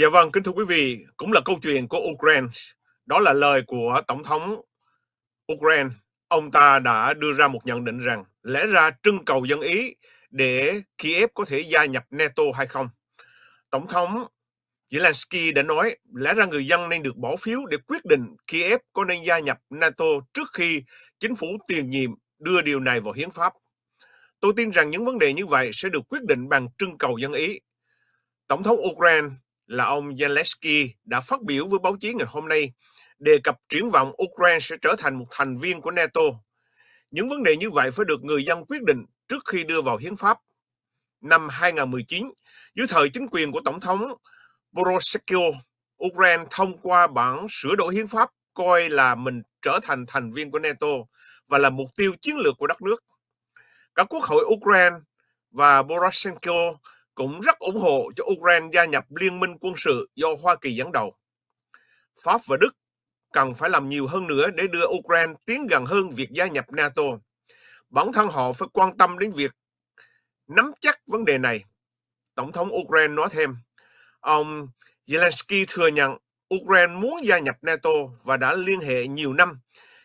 Dạ vâng, kính thưa quý vị, cũng là câu chuyện của Ukraine. Đó là lời của Tổng thống Ukraine. Ông ta đã đưa ra một nhận định rằng lẽ ra trưng cầu dân Ý để Kiev có thể gia nhập NATO hay không. Tổng thống Zelensky đã nói lẽ ra người dân nên được bỏ phiếu để quyết định Kiev có nên gia nhập NATO trước khi chính phủ tiền nhiệm đưa điều này vào hiến pháp. Tôi tin rằng những vấn đề như vậy sẽ được quyết định bằng trưng cầu dân Ý. Tổng thống Ukraine là ông Zelensky đã phát biểu với báo chí ngày hôm nay đề cập triển vọng Ukraine sẽ trở thành một thành viên của NATO. Những vấn đề như vậy phải được người dân quyết định trước khi đưa vào hiến pháp. Năm 2019, dưới thời chính quyền của Tổng thống Poroshenko, Ukraine thông qua bản sửa đổi hiến pháp coi là mình trở thành thành viên của NATO và là mục tiêu chiến lược của đất nước. Các quốc hội Ukraine và Poroshenko cũng rất ủng hộ cho Ukraine gia nhập liên minh quân sự do Hoa Kỳ dẫn đầu. Pháp và Đức cần phải làm nhiều hơn nữa để đưa Ukraine tiến gần hơn việc gia nhập NATO. Bản thân họ phải quan tâm đến việc nắm chắc vấn đề này. Tổng thống Ukraine nói thêm, ông Zelensky thừa nhận Ukraine muốn gia nhập NATO và đã liên hệ nhiều năm,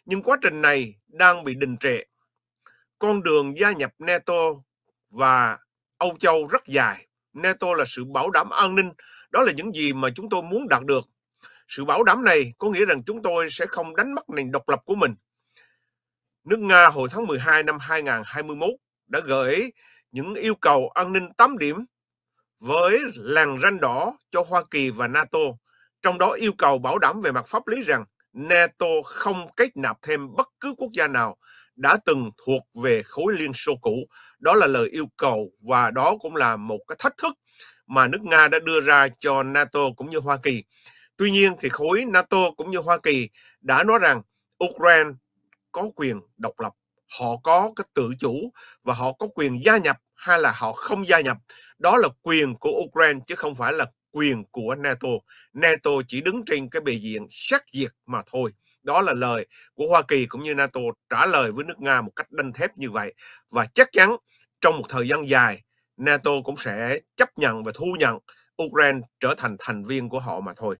nhưng quá trình này đang bị đình trệ. Con đường gia nhập NATO và Âu Châu rất dài. NATO là sự bảo đảm an ninh. Đó là những gì mà chúng tôi muốn đạt được. Sự bảo đảm này có nghĩa rằng chúng tôi sẽ không đánh mất nền độc lập của mình. Nước Nga hồi tháng 12 năm 2021 đã gửi những yêu cầu an ninh 8 điểm với làn ranh đỏ cho Hoa Kỳ và NATO, trong đó yêu cầu bảo đảm về mặt pháp lý rằng NATO không kết nạp thêm bất cứ quốc gia nào đã từng thuộc về khối Liên Xô cũ. Đó là lời yêu cầu và đó cũng là một cái thách thức mà nước Nga đã đưa ra cho NATO cũng như Hoa Kỳ. Tuy nhiên thì khối NATO cũng như Hoa Kỳ đã nói rằng Ukraine có quyền độc lập, họ có cái tự chủ và họ có quyền gia nhập hay là họ không gia nhập. Đó là quyền của Ukraine chứ không phải là quyền của NATO. NATO chỉ đứng trên cái bề diện xác diệt mà thôi. Đó là lời của Hoa Kỳ cũng như NATO trả lời với nước Nga một cách đanh thép như vậy. Và chắc chắn trong một thời gian dài, NATO cũng sẽ chấp nhận và thu nhận Ukraine trở thành thành viên của họ mà thôi.